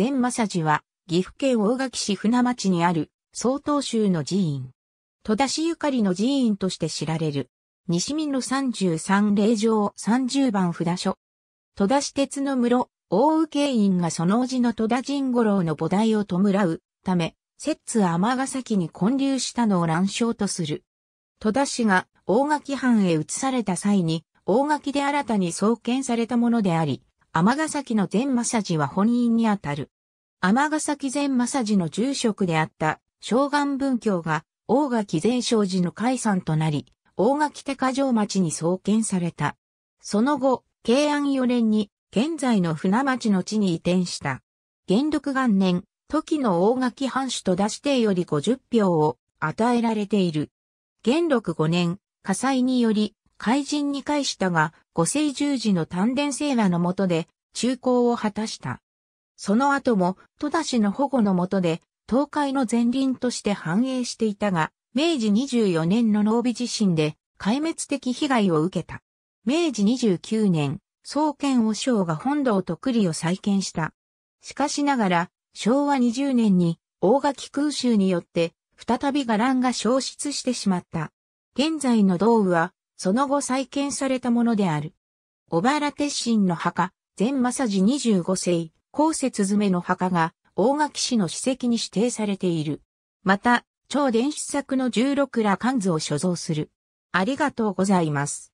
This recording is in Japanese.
前正寺は、岐阜県大垣市船町にある、曹洞宗の寺院。戸田市ゆかりの寺院として知られる。西見の33霊場30番札所。戸田市鉄の室、大受院がその叔父の戸田神五郎の菩提を弔うため、摂津尼崎に建立したのを乱象とする。戸田市が大垣藩へ移された際に、大垣で新たに創建されたものであり、尼崎の善正寺は本院にあたる。尼崎善正寺の住職であった、昭願文教が、大垣善勝寺の解散となり、大垣高城町に創建された。その後、慶安4年に、現在の船町の地に移転した。元禄元年、時の大垣藩主と出してより50票を与えられている。元禄五年、火災により、怪人に返したが、五星十字の丹田聖羅の下で、中高を果たした。その後も、戸田氏の保護の下で、東海の前輪として繁栄していたが、明治24年の濃尾地震で、壊滅的被害を受けた。明治29年、創建和尚が本堂と栗を再建した。しかしながら、昭和20年に、大垣空襲によって、再び伽藍が消失してしまった。現在の道具は、その後再建されたものである。小原鉄心の墓、全正治25世、後節詰の墓が、大垣市の史跡に指定されている。また、超伝子作の16羅漢図を所蔵する。ありがとうございます。